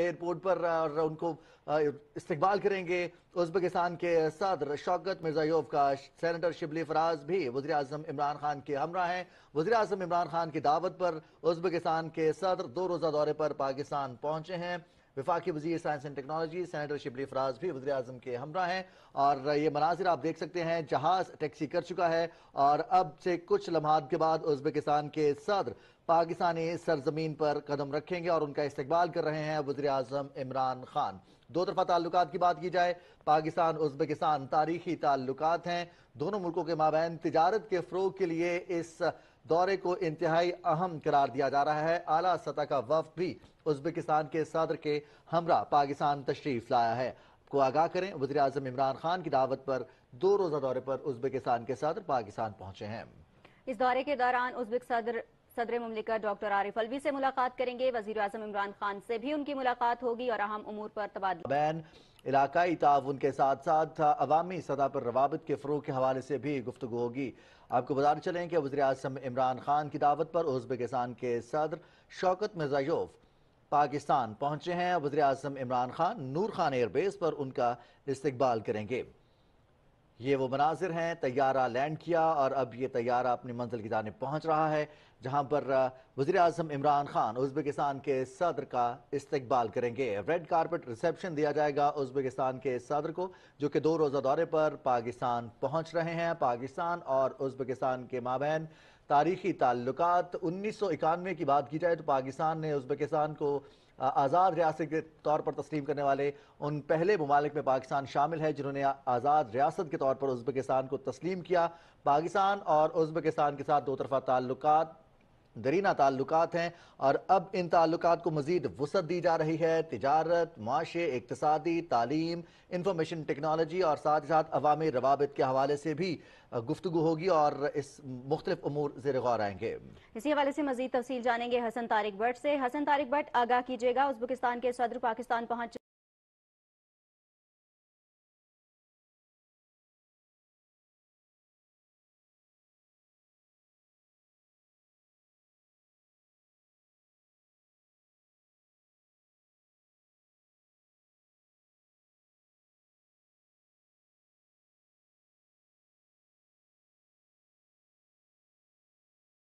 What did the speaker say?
airport पर और उनको इस्तकबाल करेंगे उज्बेकिस्तान के सदर शौकत मिर्जायोव का सेनेटर शिबली फराज भी वजी अजम इमरान खान के हमरा हैं वजी अजम इमरान खान की दावत पर उज्बेकिस्तान के सदर दो रोज़ा दौरे पर पाकिस्तान पहुंचे हैं विफाक वजी science and technology senator Shibli Faraz भी वजी अजम के हमरा हैं और ये मनाजिर आप देख सकते हैं जहाज टैक्सी कर चुका है और अब से कुछ लम्हात के बाद उज्बेकिस्तान के सदर पाकिस्तानी सरजमीन पर कदम रखेंगे और उनका इस्तेबाल कर रहे हैं वजी अजम इमरान खान दो तरफा ताल्लुक की बात की जाए पाकिस्तान उज्बेकिस्तान तारीखी ताल्लुक हैं दोनों मुल्कों के माबेन तजारत के फ़रोग के लिए इस दौरे को इंतहाई अहम करार दिया जा रहा है आला सतह का वफ भी उजबेकिस्तान के सदर के हमरा पाकिस्तान तशरीफ लाया है को आगाह करें वजी अजम इमरान खान की दावत पर दो रोजा दौरे पर उजबेकिस्तान के सदर पाकिस्तान पहुंचे हैं इस दौरे के दौरान उजबेक सदर सदर ममलिका डॉक्टर आरिफ अलवी से मुलाकात करेंगे वजीर अजम इमरान खान से भी उनकी मुलाकात होगी और अहम उमूर पर तबादला बैन इलाकई ताउन के साथ साथ अवामी सतह पर रवाबत के फ़रूग के हवाले से भी गुफ्तु होगी आपको बताते चलें कि वजी अजम इमरान खान की दावत पर उजबेकिस्तान के सदर शौकत मिर्जायोफ पाकिस्तान पहुंचे हैं वजी अजम इमरान खान नूर खान एयरबेस पर उनका इस्तबाल करेंगे ये वो मनाजिर हैं तैयारा लैंड किया और अब ये तैयारा अपनी मंजिल की जानब पहुँच रहा है जहाँ पर वजी अजम इमरान खान उज़्बेकिस्तान के सदर का इस्तबाल करेंगे रेड कारपेट रिसेप्शन दिया जाएगा उज़्बेकिस्तान के सदर को जो कि दो रोज़ा दौरे पर पाकिस्तान पहुँच रहे हैं पाकिस्तान और उज़्बेकिस्तान के माबेन तारीखी ताल्लुकात उन्नीस सौ इक्यानवे की बात की जाए तो पाकिस्तान ने उज्बेकिस्तान को आज़ाद रियासत के तौर पर तस्लीम करने वाले उन पहले ममालिक में पाकिस्तान शामिल है जिन्होंने आज़ाद रियासत के तौर पर उज्बेकिस्तान को तस्लीम किया पाकिस्तान और उज्बेकिस्तान के साथ दो तरफा ताल्लुकात दरीना ताल्लुकात हैं और अब इन ताल्लुकात को मजीद वसत दी जा रही है तजारत माशे इकतदी तालीम इंफॉर्मेशन टेक्नोलॉजी और साथ ही साथ अवामी रवाबित के हवाले से भी गुफ्तु होगी और इस मुख्तलिफ अमूर जेर गौर आएंगे इसी हवाले से मजीद तफसील जानेंगे हसन तारिक भट्ट से हसन तारिक भट्ट आगाह कीजिएगा उज्बकिस्तान के सदर पाकिस्तान पहुंच